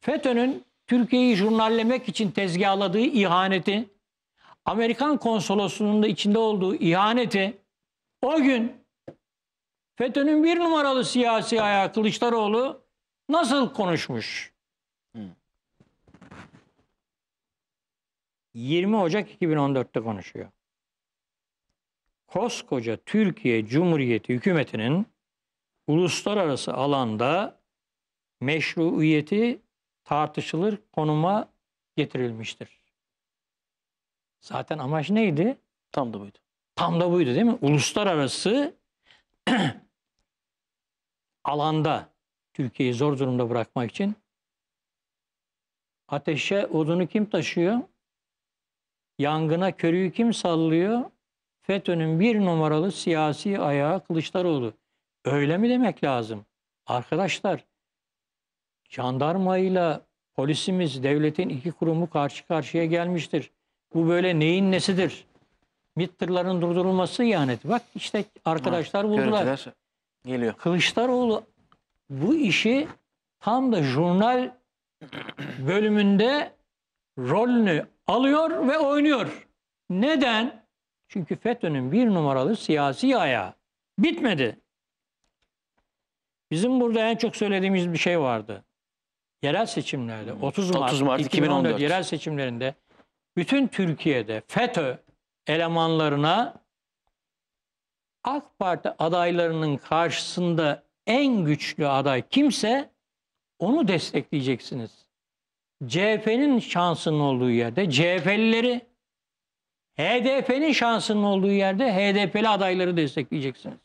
FETÖ'nün Türkiye'yi jurnallemek için tezgahladığı ihaneti, Amerikan konsolosunun da içinde olduğu ihaneti o gün FETÖ'nün bir numaralı siyasi ayağı Kılıçdaroğlu nasıl konuşmuş? 20 Ocak 2014'te konuşuyor. Koskoca Türkiye Cumhuriyeti hükümetinin uluslararası alanda meşruiyeti tartışılır konuma getirilmiştir. Zaten amaç neydi? Tam da buydu. Tam da buydu değil mi? Uluslararası alanda Türkiye'yi zor durumda bırakmak için ateşe odunu kim taşıyor? Yangına körüyü kim sallıyor? FETÖ'nün bir numaralı siyasi ayağı Kılıçdaroğlu. Öyle mi demek lazım? Arkadaşlar jandarmayla polisimiz, devletin iki kurumu karşı karşıya gelmiştir. Bu böyle neyin nesidir? MİT tırların durdurulması ihaneti. Bak işte arkadaşlar ha, buldular. geliyor. Kılıçdaroğlu bu işi tam da jurnal bölümünde rolünü alıyor ve oynuyor. Neden? Çünkü FETÖ'nün bir numaralı siyasi ayağı. Bitmedi. Bizim burada en çok söylediğimiz bir şey vardı yerel seçimlerde 30 hmm. Mart, 30 Mart 2014. 2014 yerel seçimlerinde bütün Türkiye'de FETÖ elemanlarına AK Parti adaylarının karşısında en güçlü aday kimse onu destekleyeceksiniz. CHP'nin şansının olduğu yerde CHP'lileri, HDP'nin şansının olduğu yerde HDP'li adayları destekleyeceksiniz.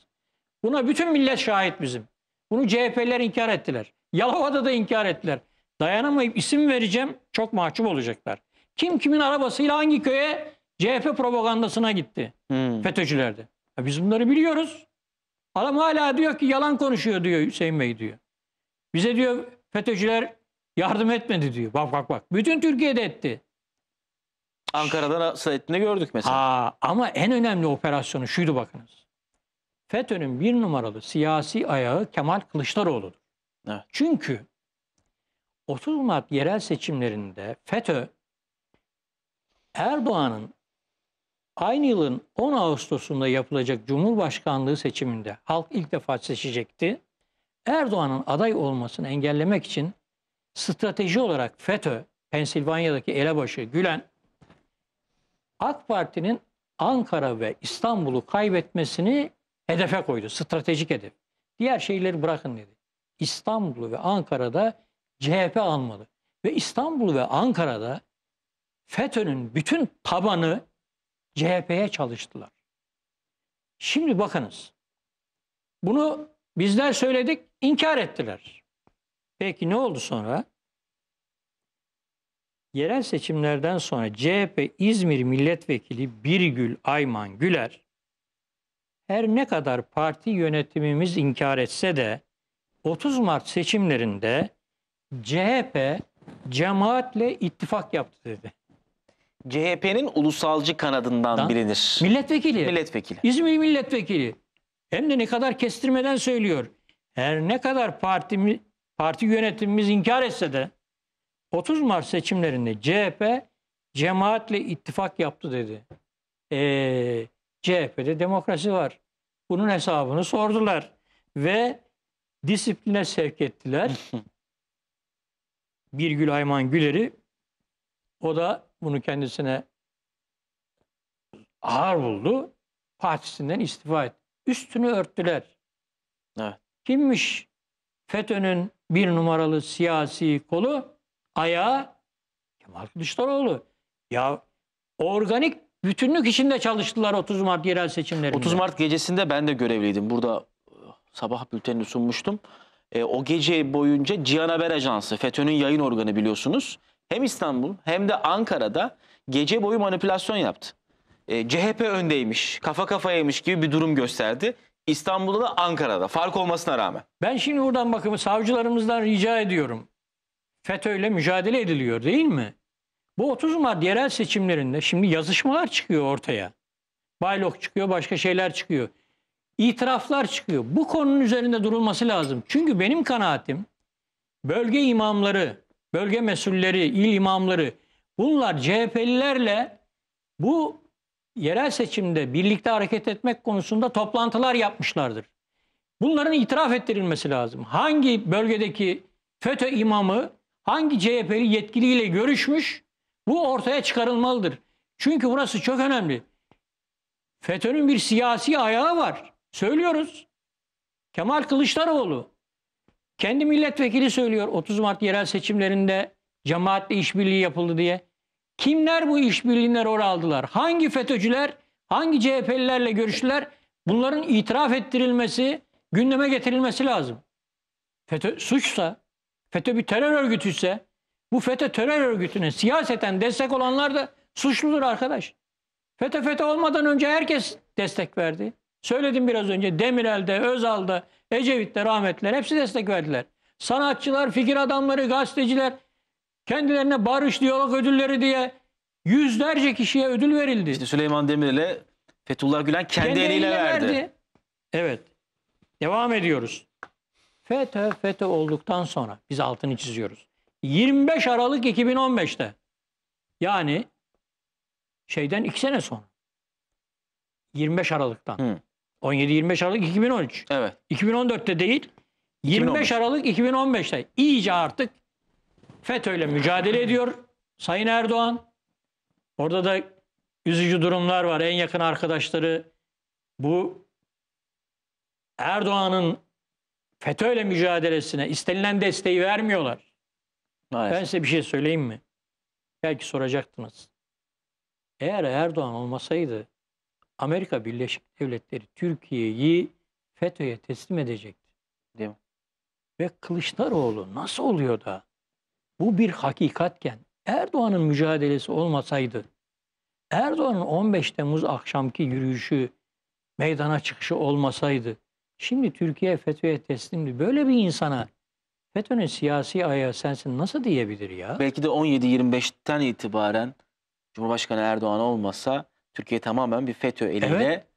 Buna bütün millet şahit bizim. Bunu CHP'ler inkar ettiler. Yalova'da da inkar ettiler. Dayanamayıp isim vereceğim çok mahcup olacaklar. Kim kimin arabasıyla hangi köye CHP propagandasına gitti hmm. FETÖ'cülerde. biz bunları biliyoruz. Adam hala diyor ki yalan konuşuyor diyor Hüseyin Bey diyor. Bize diyor FETÖ'cüler yardım etmedi diyor. Bak bak bak. Bütün Türkiye'de etti. Ankara'dan nasıl gördük mesela. Aa, ama en önemli operasyonu şuydu bakınız. FETÖ'nün bir numaralı siyasi ayağı Kemal Kılıçdaroğlu'dur. Evet. Çünkü 30 Mart yerel seçimlerinde FETÖ Erdoğan'ın aynı yılın 10 Ağustos'unda yapılacak Cumhurbaşkanlığı seçiminde halk ilk defa seçecekti. Erdoğan'ın aday olmasını engellemek için strateji olarak FETÖ, Pensilvanya'daki elebaşı Gülen, AK Parti'nin Ankara ve İstanbul'u kaybetmesini hedefe koydu. Stratejik hedef. Diğer şeyleri bırakın dedi. İstanbul'u ve Ankara'da CHP almalı. Ve İstanbul ve Ankara'da FETÖ'nün bütün tabanı CHP'ye çalıştılar. Şimdi bakınız. Bunu bizler söyledik, inkar ettiler. Peki ne oldu sonra? Yerel seçimlerden sonra CHP İzmir Milletvekili Birgül Ayman Güler her ne kadar parti yönetimimiz inkar etse de 30 Mart seçimlerinde CHP cemaatle ittifak yaptı dedi. CHP'nin ulusalcı kanadından Dan, bilinir. Milletvekili. Milletvekili. İzmir milletvekili. Hem de ne kadar kestirmeden söylüyor. Her ne kadar parti parti yönetimimiz inkar etse de 30 Mart seçimlerinde CHP cemaatle ittifak yaptı dedi. Ee, CHP'de demokrasi var. Bunun hesabını sordular. Ve disipline sevk ettiler. Birgül Ayman Güler'i o da bunu kendisine ağır buldu. Partisinden istifa etti. Üstünü örttüler. Evet. Kimmiş FETÖ'nün bir numaralı siyasi kolu? Ayağı Kemal Kılıçdaroğlu. Ya organik bütünlük içinde çalıştılar 30 Mart yerel seçimlerinde. 30 Mart gecesinde ben de görevliydim. Burada sabah bültenini sunmuştum. E, o gece boyunca Cihan Haber Ajansı, FETÖ'nün yayın organı biliyorsunuz. Hem İstanbul hem de Ankara'da gece boyu manipülasyon yaptı. E, CHP öndeymiş, kafa kafayaymış gibi bir durum gösterdi. İstanbul'da da Ankara'da fark olmasına rağmen. Ben şimdi buradan bakımı savcılarımızdan rica ediyorum. FETÖ ile mücadele ediliyor değil mi? Bu 30 Mart yerel seçimlerinde şimdi yazışmalar çıkıyor ortaya. Baylok çıkıyor, başka şeyler çıkıyor itiraflar çıkıyor. Bu konunun üzerinde durulması lazım. Çünkü benim kanaatim bölge imamları, bölge mesulleri, il imamları bunlar CHP'lilerle bu yerel seçimde birlikte hareket etmek konusunda toplantılar yapmışlardır. Bunların itiraf ettirilmesi lazım. Hangi bölgedeki FETÖ imamı hangi CHP'li yetkiliyle görüşmüş bu ortaya çıkarılmalıdır. Çünkü burası çok önemli. FETÖ'nün bir siyasi ayağı var. Söylüyoruz. Kemal Kılıçdaroğlu kendi milletvekili söylüyor 30 Mart yerel seçimlerinde cemaatle işbirliği yapıldı diye. Kimler bu işbirliğinden rol aldılar? Hangi FETÖ'cüler, hangi CHP'lilerle görüştüler? Bunların itiraf ettirilmesi, gündeme getirilmesi lazım. FETÖ suçsa, FETÖ bir terör örgütü ise bu FETÖ terör örgütüne siyaseten destek olanlar da suçludur arkadaş. FETÖ FETÖ olmadan önce herkes destek verdi. Söyledim biraz önce Demirel'de, Özal'da, Ecevit'te rahmetliler hepsi destek verdiler. Sanatçılar, fikir adamları, gazeteciler kendilerine barış diyalog ödülleri diye yüzlerce kişiye ödül verildi. İşte Süleyman Demirel'e Fethullah Gülen kendi, kendi eliyle, verdi. verdi. Evet. Devam ediyoruz. FETÖ FETÖ olduktan sonra biz altını çiziyoruz. 25 Aralık 2015'te yani şeyden 2 sene sonra 25 Aralık'tan. Hı. 17-25 Aralık 2013. Evet. 2014'te değil, 25 2015. Aralık 2015'te. İyice artık FETÖ'yle mücadele ediyor Sayın Erdoğan. Orada da üzücü durumlar var. En yakın arkadaşları bu Erdoğan'ın FETÖ'yle mücadelesine istenilen desteği vermiyorlar. Maalesef. Ben size bir şey söyleyeyim mi? Belki soracaktınız. Eğer Erdoğan olmasaydı Amerika Birleşik Devletleri Türkiye'yi FETÖ'ye teslim edecekti. Değil mi? Ve Kılıçdaroğlu nasıl oluyor da bu bir hakikatken Erdoğan'ın mücadelesi olmasaydı Erdoğan'ın 15 Temmuz akşamki yürüyüşü meydana çıkışı olmasaydı şimdi Türkiye FETÖ'ye teslimdi. Böyle bir insana FETÖ'nün siyasi ayağı sensin nasıl diyebilir ya? Belki de 17-25'ten itibaren Cumhurbaşkanı Erdoğan olmasa Türkiye tamamen bir FETÖ eliyle evet.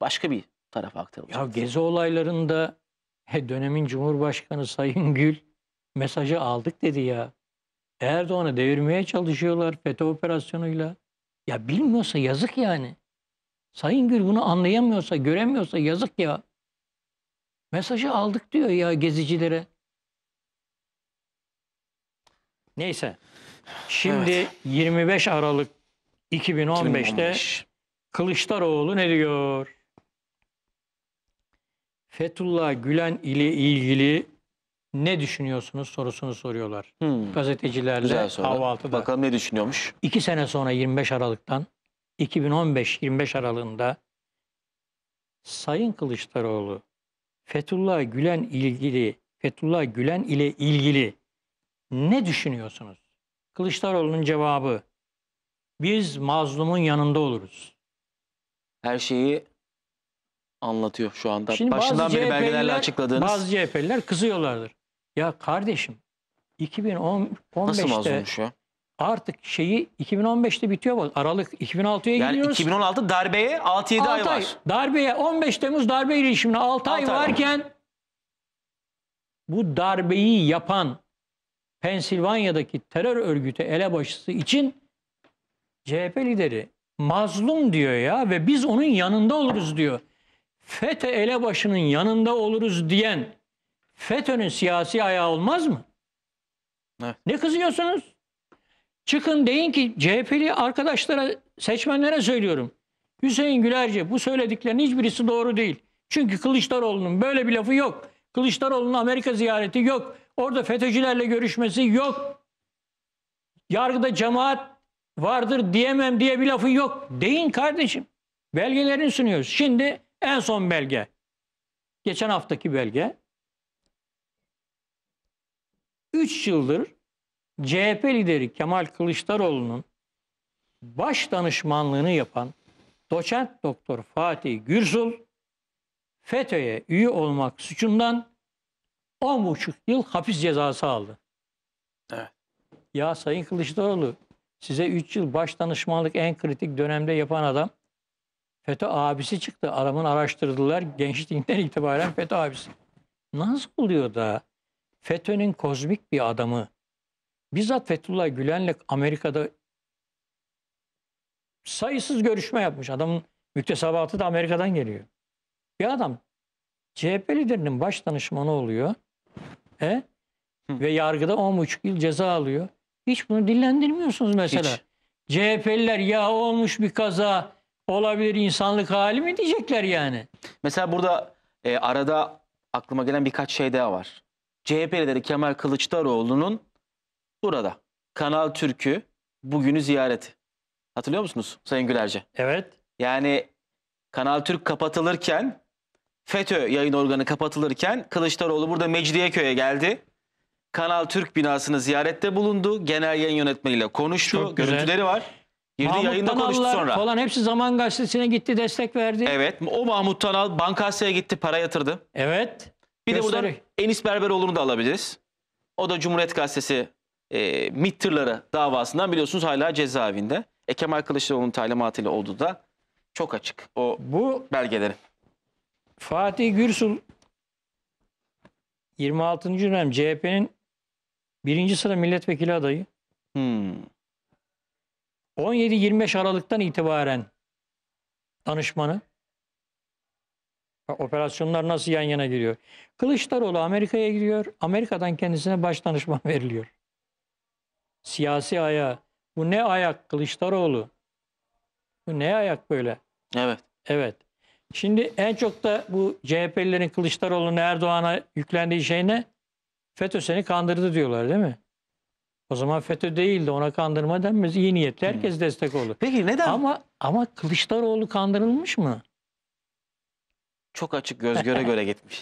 başka bir tarafa aktarılacak. Ya gezi olaylarında he, dönemin Cumhurbaşkanı Sayın Gül mesajı aldık dedi ya. Erdoğan'ı devirmeye çalışıyorlar FETÖ operasyonuyla. Ya bilmiyorsa yazık yani. Sayın Gül bunu anlayamıyorsa, göremiyorsa yazık ya. Mesajı aldık diyor ya gezicilere. Neyse. Şimdi evet. 25 Aralık 2015'te Kılıçdaroğlu ne diyor? Fethullah Gülen ile ilgili ne düşünüyorsunuz sorusunu soruyorlar. Hmm. Gazetecilerle kahvaltıda. Bakalım ne düşünüyormuş? İki sene sonra 25 Aralık'tan 2015-25 Aralık'ında Sayın Kılıçdaroğlu Fethullah Gülen ilgili Fethullah Gülen ile ilgili ne düşünüyorsunuz? Kılıçdaroğlu'nun cevabı biz mazlumun yanında oluruz. Her şeyi anlatıyor şu anda. Şimdi Başından beri belgelerle açıkladığınız. Bazı CHP'liler kızıyorlardır. Ya kardeşim 2015'te Nasıl mazlummuş ya? artık şeyi 2015'te bitiyor. Aralık 2006'ya yani gidiyoruz. 2016 darbeye 6-7 ay, ay var. Darbeye 15 Temmuz darbe girişimine 6, 6 ay, ay varken bu darbeyi yapan Pensilvanya'daki terör örgütü elebaşısı için CHP lideri mazlum diyor ya ve biz onun yanında oluruz diyor. FETÖ elebaşının yanında oluruz diyen FETÖ'nün siyasi ayağı olmaz mı? Evet. Ne kızıyorsunuz? Çıkın deyin ki CHP'li arkadaşlara, seçmenlere söylüyorum. Hüseyin Gülerce bu söylediklerinin hiçbirisi doğru değil. Çünkü Kılıçdaroğlu'nun böyle bir lafı yok. Kılıçdaroğlu'nun Amerika ziyareti yok. Orada FETÖ'cülerle görüşmesi yok. Yargıda cemaat vardır diyemem diye bir lafı yok. Deyin kardeşim. Belgelerini sunuyoruz. Şimdi en son belge. Geçen haftaki belge. 3 yıldır CHP lideri Kemal Kılıçdaroğlu'nun baş danışmanlığını yapan doçent doktor Fatih Gürsül FETÖ'ye üye olmak suçundan 10,5 yıl hapis cezası aldı. Evet. Ya Sayın Kılıçdaroğlu Size 3 yıl baş danışmanlık en kritik dönemde yapan adam FETÖ abisi çıktı. Adamın araştırdılar gençliğinden itibaren FETÖ abisi. Nasıl oluyor da FETÖ'nün kozmik bir adamı bizzat Fethullah Gülen'le Amerika'da sayısız görüşme yapmış. Adamın müktesebatı da Amerika'dan geliyor. Bir adam CHP liderinin baş danışmanı oluyor. E? Ve yargıda 10,5 yıl ceza alıyor. Hiç bunu dillendirmiyorsunuz mesela. Hiç. CHP'liler ya olmuş bir kaza olabilir insanlık hali mi diyecekler yani. Mesela burada e, arada aklıma gelen birkaç şey daha var. CHP Kemal Kılıçdaroğlu'nun burada Kanal Türk'ü bugünü ziyareti. Hatırlıyor musunuz Sayın Gülerce? Evet. Yani Kanal Türk kapatılırken FETÖ yayın organı kapatılırken Kılıçdaroğlu burada Mecidiyeköy'e geldi. Kanal Türk binasını ziyarette bulundu. Genel yayın yönetmeniyle konuştu. Çok güzel. Görüntüleri var. Girdi Mahmut yayında Tanallar konuştu sonra. falan hepsi Zaman Gazetesi'ne gitti destek verdi. Evet o Mahmut Tanal Bankasya'ya gitti para yatırdı. Evet. Bir gösteri. de buradan Enis Berberoğlu'nu da alabiliriz. O da Cumhuriyet Gazetesi e, MİT tırları davasından biliyorsunuz hala cezaevinde. E, Kemal Kılıçdaroğlu'nun talimatıyla olduğu da çok açık o Bu, belgelerin. Fatih Gürsul 26. dönem CHP'nin Birinci sıra milletvekili adayı. Hmm. 17-25 Aralık'tan itibaren danışmanı. Operasyonlar nasıl yan yana giriyor? Kılıçdaroğlu Amerika'ya gidiyor. Amerika'dan kendisine baş danışman veriliyor. Siyasi ayağı. Bu ne ayak Kılıçdaroğlu? Bu ne ayak böyle? Evet. Evet. Şimdi en çok da bu CHP'lilerin Kılıçdaroğlu'na Erdoğan'a yüklendiği şey ne? FETÖ seni kandırdı diyorlar değil mi? O zaman FETÖ değildi ona kandırma denmez. İyi niyetli herkes destek olur. Peki neden? Ama ama Kılıçdaroğlu kandırılmış mı? Çok açık göz göre göre gitmiş.